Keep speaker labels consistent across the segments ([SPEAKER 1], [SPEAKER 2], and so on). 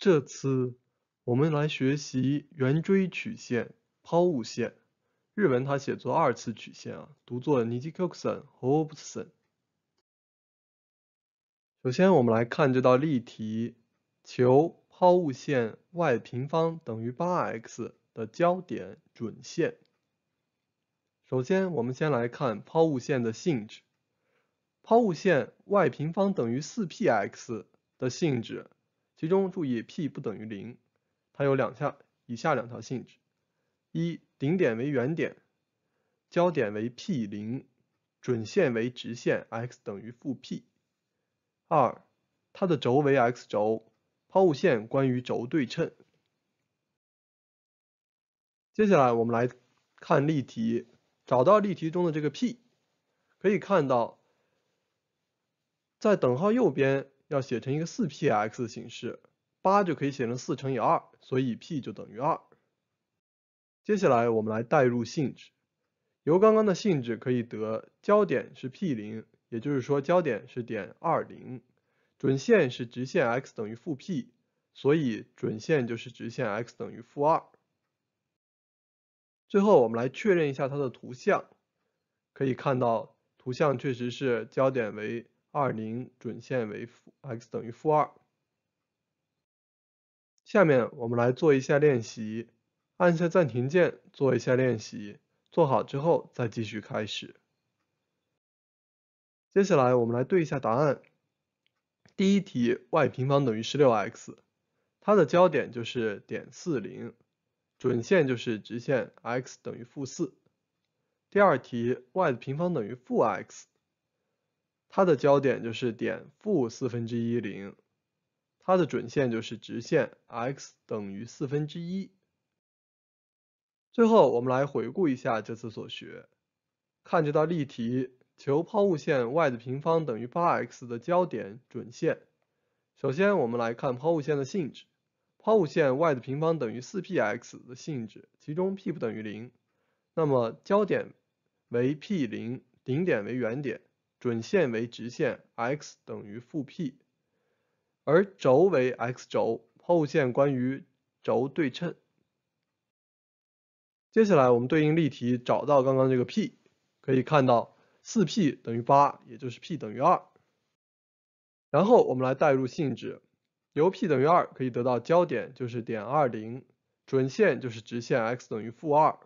[SPEAKER 1] 这次我们来学习圆锥曲线、抛物线。日文它写作二次曲线啊，读作 n i ニ k コ s e n h o b s e n 首先我们来看这道例题，求抛物线 y 平方等于八 x 的焦点、准线。首先我们先来看抛物线的性质，抛物线 y 平方等于四 px 的性质。其中注意，p 不等于零，它有两下以下两条性质：一，顶点为原点，交点为 P0，准线为直线 x 等于负 p；二，它的轴为 x 轴，抛物线关于轴对称。接下来我们来看例题，找到例题中的这个 p，可以看到，在等号右边。要写成一个四 p x 的形式，八就可以写成四乘以二，所以 p 就等于二。接下来我们来代入性质，由刚刚的性质可以得，焦点是 p 零，也就是说焦点是点二零，准线是直线 x 等于负 p，所以准线就是直线 x 等于负二。最后我们来确认一下它的图像，可以看到图像确实是焦点为。二零准线为负 x 等于负二。下面我们来做一下练习，按下暂停键做一下练习，做好之后再继续开始。接下来我们来对一下答案。第一题 y 平方等于十六 x，它的焦点就是点四零，准线就是直线 x 等于负四。第二题 y 的平方等于负 x。它的焦点就是点负四分之一零，它的准线就是直线 x 等于四分之一。最后我们来回顾一下这次所学，看这道例题，求抛物线 y 的平方等于八 x 的焦点、准线。首先我们来看抛物线的性质，抛物线 y 的平方等于四 px 的性质，其中 p 不等于零，那么焦点为 p 零，顶点为原点。准线为直线 x 等于负 p，而轴为 x 轴，抛物线关于轴对称。接下来我们对应例题找到刚刚这个 p，可以看到 4p 等于8，也就是 p 等于2。然后我们来代入性质，由 p 等于2可以得到焦点就是点 (2,0)，准线就是直线 x 等于负2。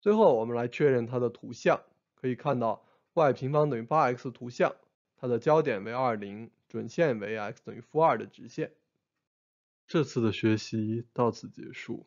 [SPEAKER 1] 最后我们来确认它的图像，可以看到。y 平方等于八 x 图像，它的焦点为二零，准线为 x 等于负二的直线。这次的学习到此结束。